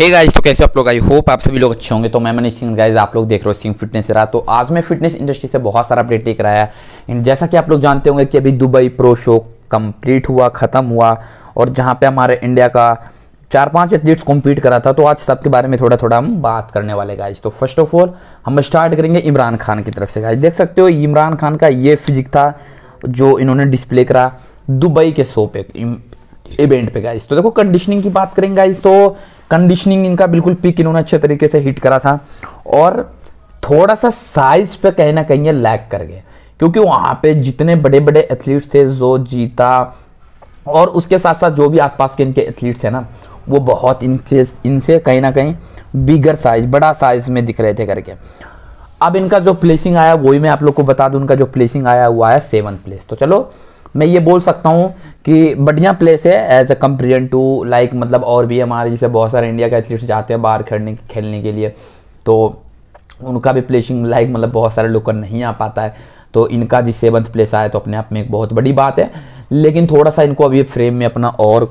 हे hey guys तो कैसे आप लोग आई होप आप सभी लोग अच्छे होंगे तो मैं मनीष सिंह गाइस आप लोग देख रहे हो सिंह फिटनेस रहा तो आज मैं फिटनेस इंडस्ट्री से बहुत सारा अपडेट लेकर आया जैसा कि आप लोग जानते होंगे कि अभी दुबई प्रो शो कंप्लीट हुआ ख़त्म हुआ और जहाँ पे हमारे इंडिया का चार पांच एथलीट्स कॉम्पीट करा था तो आज सबके बारे में थोड़ा थोड़ा हम बात करने वाले गाइज तो फर्स्ट ऑफ ऑल हम स्टार्ट करेंगे इमरान खान की तरफ से गाइज देख सकते हो इमरान खान का ये फिजिक था जो इन्होंने डिस्प्ले करा दुबई के शो पे इवेंट पे गाइस तो देखो कंडीशनिंग की बात करेंगे गाइस तो कंडीशनिंग इनका बिल्कुल पिक इन्होंने अच्छे तरीके से हिट करा था और थोड़ा सा साइज पे कहीं ना कहीं ये लैग कर गए क्योंकि वहाँ पे जितने बड़े बड़े एथलीट्स थे जो जीता और उसके साथ साथ जो भी आसपास के इनके एथलीट्स हैं ना वो बहुत इनसे इनसे कहीं ना कहीं बिगर साइज बड़ा साइज में दिख रहे थे करके अब इनका जो प्लेसिंग आया वही मैं आप लोग को बता दूं उनका जो प्लेसिंग आया वो आया सेवन प्लेस तो चलो मैं ये बोल सकता हूँ कि बढ़िया प्लेस है as a comparison to like मतलब और भी हमारे जैसे बहुत सारे इंडिया के एथलीट्स जाते हैं बाहर खेलने खेलने के लिए तो उनका भी प्लेसिंग लाइक मतलब बहुत सारे लोग का नहीं आ पाता है तो इनका जिस सेवन्थ प्लेस आया तो अपने आप में एक बहुत बड़ी बात है लेकिन थोड़ा सा इनको अभी फ्रेम में अपना और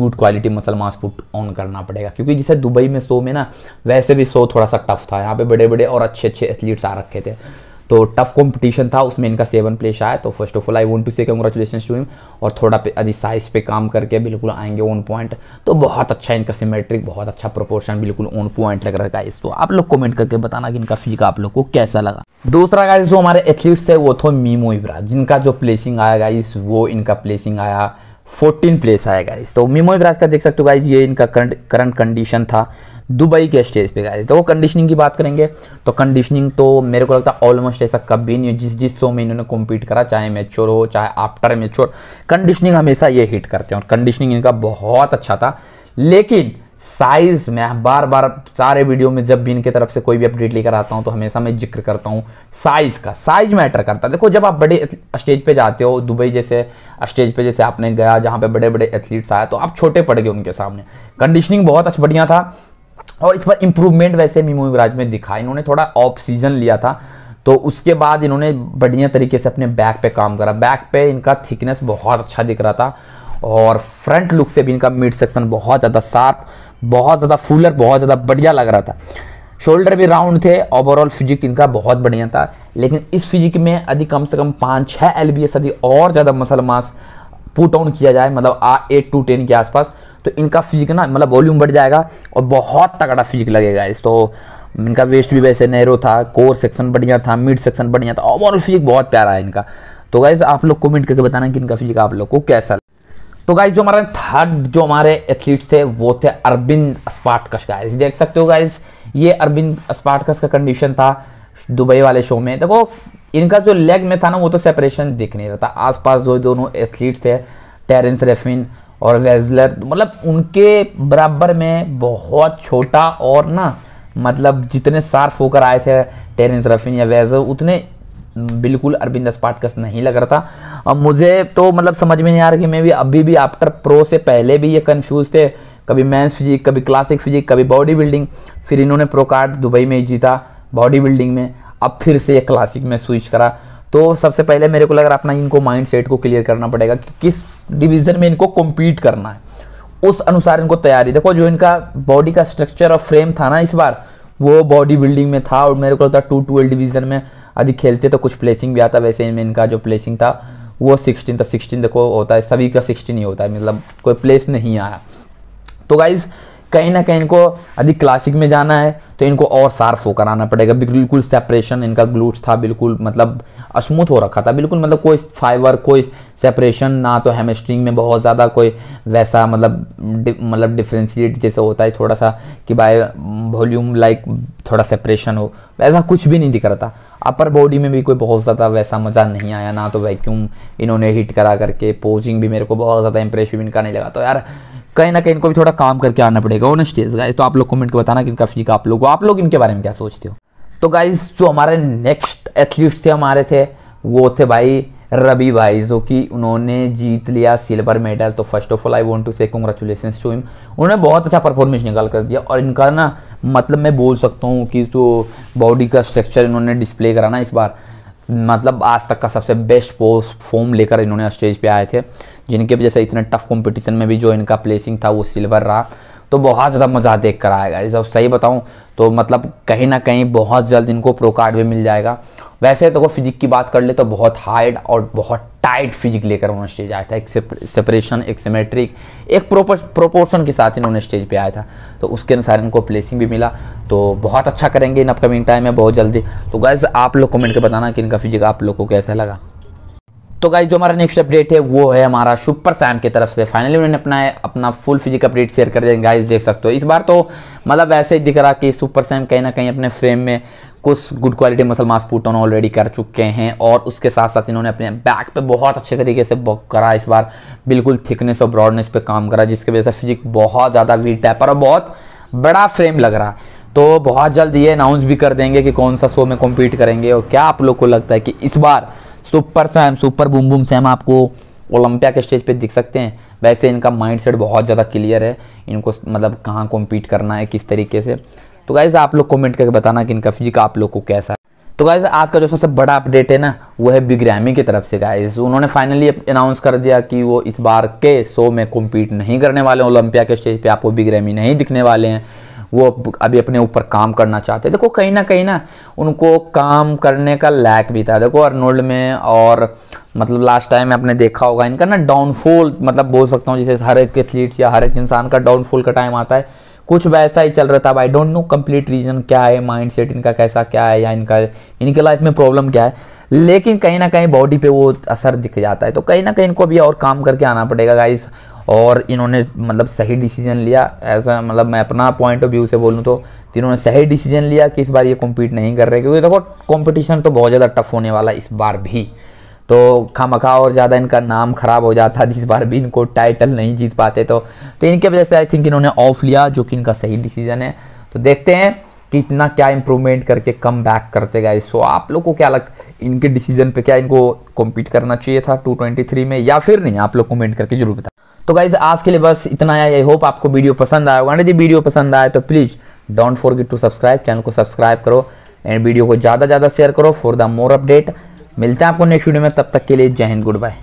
good quality muscle mass put on करना पड़ेगा क्योंकि जैसे दुबई में शो में ना वैसे भी शो थोड़ा सा टफ था यहाँ पे बड़े बड़े और अच्छे अच्छे एथलीट्स आ रखे थे तो टफ कंपटीशन था उसमें इनका सेवन प्लेस आया तो first of all I want to say congratulation to him और थोड़ा पे साइज पे काम करके बिल्कुल आएंगे ऑन पॉइंट तो बहुत अच्छा इनका सिमेट्रिक बहुत अच्छा प्रोपोर्शन बिल्कुल ऑन पॉइंट लग रहा है तो आप लोग कमेंट करके बताना कि इनका फीका आप लोग को कैसा लगा दूसरा गाइज जो हमारे एथलीट्स है वो थो मीमो इब्रा जिनका जो प्लेसिंग आया गाइस वो इनका प्लेसिंग आया 14 प्लेस आया गाइस तो मीमो इब्राज का देख सकते हो गाइस ये इनका करंट करंट कंडीशन था दुबई के स्टेज पे गए तो तो कंडीशनिंग की बात करेंगे तो कंडीशनिंग तो मेरे को लगता है ऑलमोस्ट ऐसा कभी नहीं जिस जिस शो में इन्होंने कॉम्पीट करा चाहे मेच्योर हो चाहे आफ्टर मेच्योर कंडीशनिंग हमेशा ये हिट करते हैं और कंडीशनिंग इनका बहुत अच्छा था लेकिन साइज मैं हाँ, बार बार सारे वीडियो में जब भी इनके तरफ से कोई भी अपडेट लेकर आता हूँ तो हमेशा मैं जिक्र करता हूँ साइज का साइज मैटर करता है देखो जब आप बड़े स्टेज पे जाते हो दुबई जैसे स्टेज पे जैसे आपने गया जहाँ पे बड़े बड़े एथलीट्स आया तो आप छोटे पड़ गए उनके सामने कंडीशनिंग बहुत अच्छा बढ़िया था और इस पर इम्प्रूवमेंट वैसे मिमो युवराज में दिखा इन्होंने थोड़ा ऑफ सीजन लिया था तो उसके बाद इन्होंने बढ़िया तरीके से अपने बैक पे काम करा बैक पे इनका थिकनेस बहुत अच्छा दिख रहा था और फ्रंट लुक से भी इनका मिड सेक्शन बहुत ज़्यादा शार्प बहुत ज़्यादा फूलर बहुत ज़्यादा बढ़िया लग रहा था शोल्डर भी राउंड थे ओवरऑल फिजिक इनका बहुत बढ़िया था लेकिन इस फिजिक में अधिक कम से कम पाँच छः एल बी एस यदि और ज़्यादा मसल मास पुट ऑन किया जाए मतलब आ एट टू टेन के आसपास तो इनका फीक ना मतलब वॉल्यूम बढ़ जाएगा और बहुत तगड़ा फीक लगेगा इस तो इनका वेस्ट भी वैसे नैरो था कोर सेक्शन बढ़िया था मिड सेक्शन बढ़िया था ओवरऑल फीक बहुत प्यारा है इनका तो गाइज आप लोग कमेंट करके बताना कि इनका फीक आप लोग को कैसा लगा तो गाइज जो हमारे थर्ड जो हमारे एथलीट्स थे वो थे अरविंद स्पाटकश का देख सकते हो गाइज ये अरविंद स्पाटकश का कंडीशन था दुबई वाले शो में देखो इनका जो लेग में था ना वो तो सेपरेशन दिख नहीं रहा था आसपास जो दोनों एथलीट्स थे टेरेंस रेफिन और वेजलर मतलब उनके बराबर में बहुत छोटा और ना मतलब जितने सार्फ होकर आए थे टेरेंस रफिन या वेज उतने बिल्कुल अरविंद स्पाटकस नहीं लग रहा था अब मुझे तो मतलब समझ में नहीं आ रहा कि मैं भी अभी भी आफ्टर प्रो से पहले भी ये कन्फ्यूज़ थे कभी मैंस फिजिक कभी क्लासिक फिजिक कभी बॉडी बिल्डिंग फिर इन्होंने प्रो कार्ड दुबई में ही जीता बॉडी बिल्डिंग में अब फिर से ये क्लासिक में स्विच करा तो सबसे पहले मेरे को लगा अपना इनको माइंड सेट को क्लियर करना पड़ेगा कि किस डिवीज़न में इनको कम्पीट करना है उस अनुसार इनको तैयारी देखो जो इनका बॉडी का स्ट्रक्चर और फ्रेम था ना इस बार वो बॉडी बिल्डिंग में था और मेरे को लगता टू ट्वेल्व डिवीज़न में अधिक खेलते तो कुछ प्लेसिंग भी आता वैसे इनमें इनका जो प्लेसिंग था वो सिक्सटीन था सिक्सटीन देखो होता है सभी का सिक्सटीन ही होता है मतलब कोई प्लेस नहीं आया तो गाइज़ कहीं ना कहीं इनको यदि क्लासिक में जाना है तो इनको और शार्प होकर आना पड़ेगा बिल्कुल सेपरेशन इनका ग्लूट्स था बिल्कुल मतलब स्मूथ हो रखा था बिल्कुल मतलब कोई फाइबर कोई सेपरेशन ना तो हेमस्ट्रिंग में बहुत ज़्यादा कोई वैसा मतलब डि, मतलब डिफ्रेंशिएट जैसे होता है थोड़ा सा कि भाई वॉल्यूम लाइक थोड़ा सेपरेशन हो वैसा कुछ भी नहीं दिख रहा था अपर बॉडी में भी कोई बहुत ज़्यादा वैसा मज़ा नहीं आया ना तो वैक्यूम इन्होंने हिट करा करके पोजिंग भी मेरे को बहुत ज़्यादा इंप्रेसिव इनका नहीं लगा तो यार कहीं ना कहीं इनको भी थोड़ा काम करके आना पड़ेगा ऑनेस्टी गाइस तो आप लोग कमेंट को बताना कि इनका फीक आप लोग आप लोग इनके बारे में क्या सोचते हो तो गाइस जो हमारे नेक्स्ट एथलीट्स थे हमारे थे वो थे भाई रबी भाई जो कि उन्होंने जीत लिया सिल्वर मेडल तो first of all I want to say congratulation to him उन्होंने बहुत अच्छा परफॉर्मेंस निकाल कर दिया और इनका ना मतलब मैं बोल सकता हूँ कि जो बॉडी का स्ट्रक्चर इन्होंने डिस्प्ले कराना ना इस बार मतलब आज तक का सबसे बेस्ट पोस्ट फॉर्म लेकर इन्होंने स्टेज पे आए थे जिनके वजह से इतने टफ कंपटीशन में भी जो इनका प्लेसिंग था वो सिल्वर रहा तो बहुत ज़्यादा मज़ा देख कर आएगा जब सही बताऊँ तो मतलब कहीं ना कहीं बहुत जल्द इनको प्रो कार्ड भी मिल जाएगा वैसे तो फिजिक की बात कर ले तो बहुत हार्ड और बहुत टाइट फिजिक लेकर उन्होंने स्टेज आया था एक सेपरेशन एक सिमेट्रिक एक प्रोपोर्शन के साथ इन्होंने स्टेज पे आया था तो उसके अनुसार इनको प्लेसिंग भी मिला तो बहुत अच्छा करेंगे इन अपकमिंग टाइम में बहुत जल्दी तो गैस आप लोग कमेंट कर बताना कि इनका फिजिक आप लोग को कैसा लगा तो गाइज जो हमारा नेक्स्ट अपडेट है वो है हमारा सुपर सैम की तरफ से फाइनली उन्होंने अपना अपना फुल फिजिक अपडेट शेयर कर दिया गाइज देख सकते हो इस बार तो मतलब ऐसे ही दिख रहा कि सुपर सैम कहीं ना कहीं अपने फ्रेम में कुछ good quality muscle mass put on already कर चुके हैं और उसके साथ साथ इन्होंने अपने बैक पे बहुत अच्छे तरीके से वर्क करा इस बार बिल्कुल थिकनेस और ब्रॉडनेस पे काम करा जिसकी वजह से फिजिक बहुत ज़्यादा वीट है और बहुत बड़ा फ्रेम लग रहा तो बहुत जल्द ये अनाउंस भी कर देंगे कि कौन सा शो में कॉम्पीट करेंगे और क्या आप लोग को लगता है कि इस बार सुपर सैम सुपर बुम बुम सैम आपको ओलंपिया के स्टेज पर दिख सकते हैं वैसे इनका माइंड बहुत ज़्यादा क्लियर है इनको मतलब कहाँ कॉम्पीट करना है किस तरीके से तो गाइज आप लोग कमेंट करके बताना कि इनका फिजिक आप लोग को कैसा है तो गाइज आज का जो सबसे बड़ा अपडेट है ना वो है बिग रैमी की तरफ से गाइज उन्होंने फाइनली अनाउंस कर दिया कि वो इस बार के शो में कम्पीट नहीं करने वाले ओलंपिया के स्टेज पे आपको बिग रैमी नहीं दिखने वाले हैं वो अभी अपने ऊपर काम करना चाहते हैं देखो कहीं ना कहीं ना उनको काम करने का लैक भी था देखो अर्नोल्ड में और मतलब लास्ट टाइम आपने देखा होगा इनका ना डाउनफॉल मतलब बोल सकता हूँ जैसे हर एक एथलीट या हर एक इंसान का डाउनफॉल का टाइम आता है कुछ वैसा ही चल रहा था I don't know complete reason क्या है माइंड सेट इनका कैसा क्या है या इनका इनके लाइफ में प्रॉब्लम क्या है लेकिन कहीं ना कहीं बॉडी पे वो असर दिख जाता है तो कहीं ना कहीं इनको भी और काम करके आना पड़ेगा गाइस और इन्होंने मतलब सही डिसीजन लिया ऐसा मतलब मैं अपना पॉइंट ऑफ व्यू से बोलूँ तो इन्होंने सही डिसीजन लिया कि इस बार ये कॉम्पीट नहीं कर रहे क्योंकि देखो कॉम्पिटिशन तो बहुत ज़्यादा टफ होने वाला इस बार भी तो खामखा और ज़्यादा इनका नाम ख़राब हो जाता जिस बार भी इनको टाइटल नहीं जीत पाते तो तो इनके वजह से आई थिंक इन्होंने ऑफ लिया जो कि इनका सही डिसीजन है तो देखते हैं कि इतना क्या इम्प्रूवमेंट करके कम बैक करते गए सो आप लोग को क्या लग इनके डिसीजन पे क्या इनको कॉम्पीट करना चाहिए था 223 में या फिर नहीं आप लोग कमेंट करके जरूर बता तो गाइज आज के लिए बस इतना आया आई होप आपको वीडियो पसंद आया होगा जी वीडियो पसंद आए तो please don't forget to subscribe channel को सब्सक्राइब करो एंड वीडियो को ज़्यादा ज़्यादा शेयर करो फॉर द मोर अपडेट मिलते हैं आपको नेक्स्ट वीडियो में तब तक के लिए जय हिंद गुड बाय